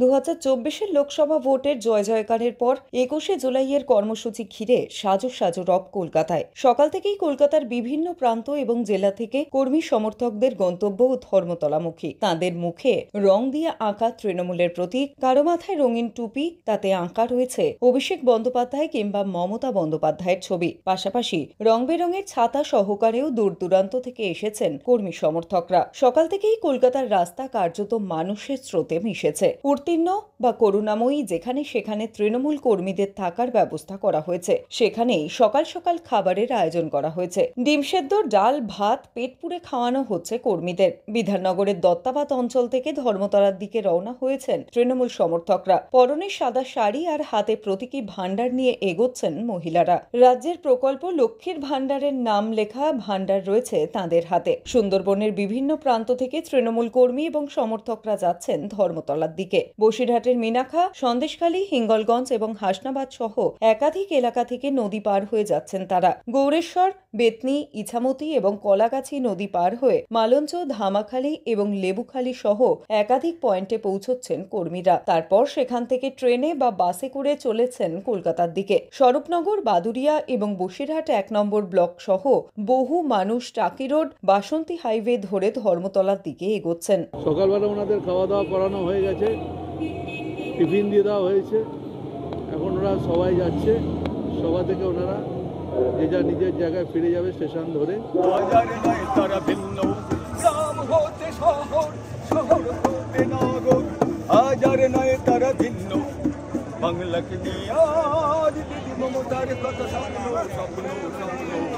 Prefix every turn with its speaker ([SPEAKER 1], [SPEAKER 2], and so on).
[SPEAKER 1] দু হাজার চব্বিশের লোকসভা ভোটের জয় জয়কারের পর একুশে জুলাইয়ের কর্মসূচি ঘিরে সাজো সাজো রব কলকাতায় সকাল থেকেই কলকাতার বিভিন্ন প্রান্ত এবং জেলা থেকে কর্মী সমর্থকদের গন্তব্য ও ধর্মতলামুখী তাঁদের মুখে রং দিয়ে আঁকা তৃণমূলের প্রতীক কারো মাথায় রঙিন টুপি তাতে আঁকা রয়েছে অভিষেক বন্দ্যোপাধ্যায় কিংবা মমতা বন্দ্যোপাধ্যায়ের ছবি পাশাপাশি রং বেরঙের ছাতা সহকারেও দূর দূরান্ত থেকে এসেছেন কর্মী সমর্থকরা সকাল থেকেই কলকাতার রাস্তা কার্যত মানুষের স্রোতে মিশেছে উঠতি সংকীর্ণ বা করুণাময়ী যেখানে সেখানে তৃণমূল কর্মীদের থাকার ব্যবস্থা করা হয়েছে সেখানেই সকাল সকাল খাবারের আয়োজন করা হয়েছে ডিম সেদ্ধ ডাল ভাত পেট পুড়ে খাওয়ানো হচ্ছে কর্মীদের বিধাননগরের দত্তাবাদ অঞ্চল থেকে ধর্মতলার দিকে রওনা হয়েছেন তৃণমূল সমর্থকরা পরনে সাদা শাড়ি আর হাতে প্রতীকী ভাণ্ডার নিয়ে এগোচ্ছেন মহিলারা রাজ্যের প্রকল্প লক্ষ্মীর ভাণ্ডারের নাম লেখা ভাণ্ডার রয়েছে তাদের হাতে সুন্দরবনের বিভিন্ন প্রান্ত থেকে তৃণমূল কর্মী এবং সমর্থকরা যাচ্ছেন ধর্মতলার দিকে বসিরহাটের মিনাখা সন্দেশখালী হিঙ্গলগঞ্জ এবং হাসনাবাদ সহ একাধিক এলাকা থেকে নদী পার হয়ে যাচ্ছেন তারা গৌরেশ্বর বেতনি ইছামতি এবং কলাগাছি নদী পার হয়ে মালঞ্চ ধামাখালি এবং লেবুখালি সহ একাধিক পয়েন্টে পৌঁছচ্ছেন কর্মীরা তারপর সেখান থেকে ট্রেনে বা বাসে করে চলেছেন কলকাতার দিকে স্বরূপনগর বাদুরিয়া এবং বসিরহাট এক নম্বর ব্লক সহ বহু মানুষ টাকি রোড বাসন্তী হাইওয়ে ধরে ধর্মতলার দিকে এগোচ্ছেন সকালবেলা
[SPEAKER 2] ওনাদের খাওয়া দাওয়া করানো হয়ে গেছে টিফিন দিয়ে দেওয়া হয়েছে এখন ওরা সবাই যাচ্ছে সভা থেকে ওনারা যে যা নিজের জায়গায় ফিরে যাবে স্টেশন ধরে তারা ভিন্ন হতে শহর শহর হতে নগর তারা ভিন্ন বাংলাকে দিয়ে দিদি মমতার কত স্বপ্ন স্বপ্ন